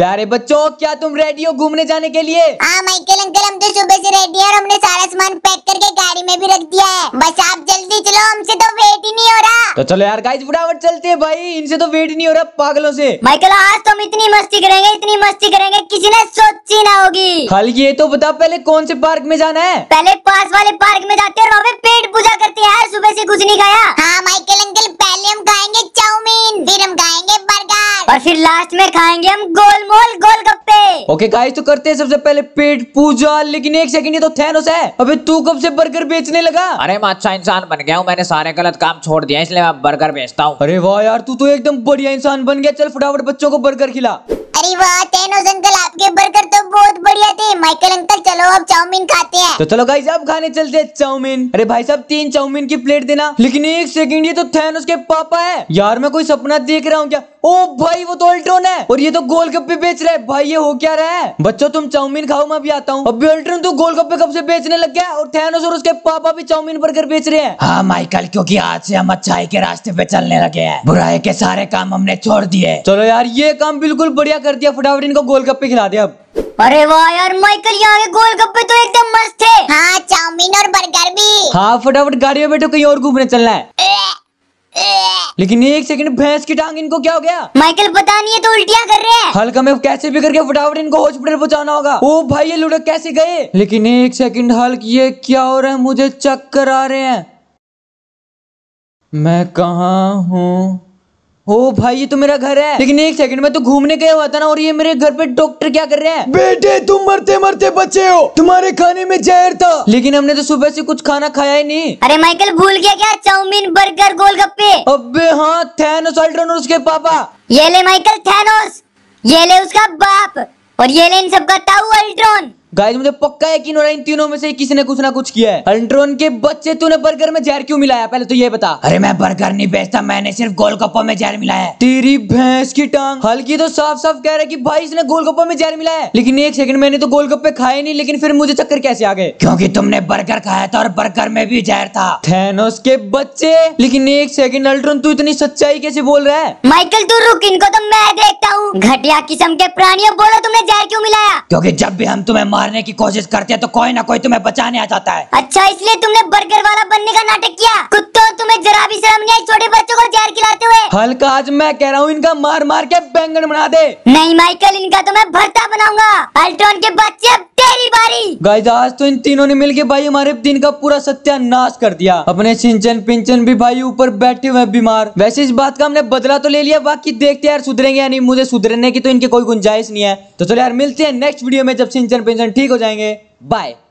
प्यारे बच्चों क्या तुम रेडी हो घूमने जाने के लिए हाँ माइकल अंकल हम तो सुबह से रेडी है और हमने सारा सामान पैक करके गाड़ी में भी रख दिया है बस आप जल्दी चलो हमसे तो वेट ही नहीं हो रहा तो चलो यार गाइस बुढ़ावट चलते हैं भाई इनसे तो वेट ही नहीं हो रहा पागलों से माइकल आज तो हम इतनी मस्ती करेंगे इतनी मस्ती करेंगे किसी ने सोची ना होगी हल ये तो बता पहले कौन से पार्क में जाना है पहले पास वाले पार्क में जाते हैं और पेट पूजा करते हैं सुबह ऐसी कुछ नहीं खाया हाँ माइकल अंकल पहले हम खाएंगे चाउमीन फिर हम और फिर लास्ट में खाएंगे हम गोलमोल गोलगप्पे ओके गाइस तो करते हैं सबसे पहले पेट पूजा लेकिन एक सेकंड ये तो थैनोस है तू कब से बर्गर बेचने लगा अरे मैं अच्छा इंसान बन गया हूँ मैंने सारे गलत काम छोड़ दिया इसलिए मैं बर्गर बेचता हूँ अरे वाह यार तू तो एकदम बढ़िया इंसान बन गया चल फटाफट बच्चों को बर्गर खिला अरे वाह अंकल आपके बर्गर तो बहुत बढ़िया थे माइकल अंकल चलो अब चाउमीन खाते तो चलो गाइज अब खाने चलते हैं चाउमीन अरे भाई साहब तीन चाउमीन की प्लेट देना लेकिन एक सेकंड ये तो थे उसके पापा है यार मैं कोई सपना देख रहा हूँ क्या ओ भाई वो तो अल्ट्रोन है और ये तो गोलगप्पे बेच रहे है भाई ये हो क्या रहा है बच्चों तुम चाउमीन खाओ मैं भी आता हूँ अभी अल्ट्रोन तो गोलगप्पे कब से बेचने लग गया और थैनोस और उसके पापा भी चाउमीन बर्गर बेच रहे हैं हाँ माइकल क्योंकि आज से हम अच्छाई के रास्ते पे चलने लगे हैं बुराई के सारे काम हमने छोड़ दिए चलो यार ये काम बिल्कुल बढ़िया कर दिया फटाफट इनको गोलगप्पे खिला दे अब अरे वाह यार माइकल यहाँ के गोलगप्पे तो एकदम मस्त थे हाँ चाउमीन और बर्गर भी हाँ फटाफट गाड़ी में बैठो कहीं और घूमने चलना है लेकिन एक सेकंड भैंस की टांग इनको क्या हो गया माइकल पता नहीं है तो उल्टिया कर रहे हैं हल्का में कैसे भी करके फटाफट इनको हॉस्पिटल पहुंचाना होगा ओ भाई ये लुढ़क कैसे गए लेकिन एक सेकंड हल्क ये क्या हो रहा है मुझे चक्कर आ रहे हैं मैं कहा हूँ ओ भाई ये तो मेरा घर है लेकिन एक सेकंड में तो घूमने गया हुआ था ना और ये मेरे घर पे डॉक्टर क्या कर रहे हैं बेटे तुम मरते मरते बचे हो तुम्हारे खाने में जहर था लेकिन हमने तो सुबह से कुछ खाना खाया ही नहीं अरे माइकल भूल गया क्या चाउमीन बर्गर गोलगप्पे अबे हाँ थैनोस उसके पापा ये ले माइकल थैनोस ये ले उसका बाप और ये ले इन सबका ताऊ अल्ट्रॉन गाइस मुझे पक्का यकीन हो रहा है इन तीनों में से किसी ने कुछ ना कुछ किया है अल्ट्रॉन के बच्चे तूने बर्गर में जहर क्यों मिलाया पहले तो ये बता अरे मैं बर्गर नहीं बेचता मैंने सिर्फ गोलगप्पा में जहर मिलाया है तेरी भैंस की टांग हल्की तो साफ साफ कह रहा है कि भाई इसने गोलगप्पा में जहर मिलाया है लेकिन एक सेकंड मैंने तो गोलगप्पे खाए नहीं लेकिन फिर मुझे चक्कर कैसे आ गए क्योंकि तुमने बर्गर खाया था और बर्गर में भी जहर था थैनोस के बच्चे लेकिन एक सेकंड अल्ट्रोन तू इतनी सच्चाई कैसे बोल रहा है माइकल तू रुक इनको तो मैं देखता हूँ घटिया किस्म के प्राणियों बोलो तुमने जहर क्यों मिलाया क्योंकि जब भी हम तुम्हें मारने की कोशिश करते हैं तो कोई ना कोई तुम्हें बचाने आ जाता है अच्छा इसलिए तुमने बर्गर वाला बनने का नाटक किया कुत्तों तुम्हें जरा भी शर्म नहीं आई छोटे बच्चों को जहर खिलाते हुए हल्का आज मैं कह रहा हूँ इनका मार मार के बैंगन बना दे नहीं माइकल इनका तो मैं भरता बनाऊंगा अल्ट्रॉन के बच्चे गाइस आज तो इन तीनों ने मिलके भाई हमारे दिन का पूरा सत्यानाश कर दिया अपने सिंचन पिंचन भी भाई ऊपर बैठे हुए बीमार वैसे इस बात का हमने बदला तो ले लिया बाकी देखते यार सुधरेंगे या नहीं मुझे सुधरने की तो इनकी कोई गुंजाइश नहीं है तो चलो यार मिलते हैं नेक्स्ट वीडियो में जब सिंचन पिंचन ठीक हो जाएंगे बाय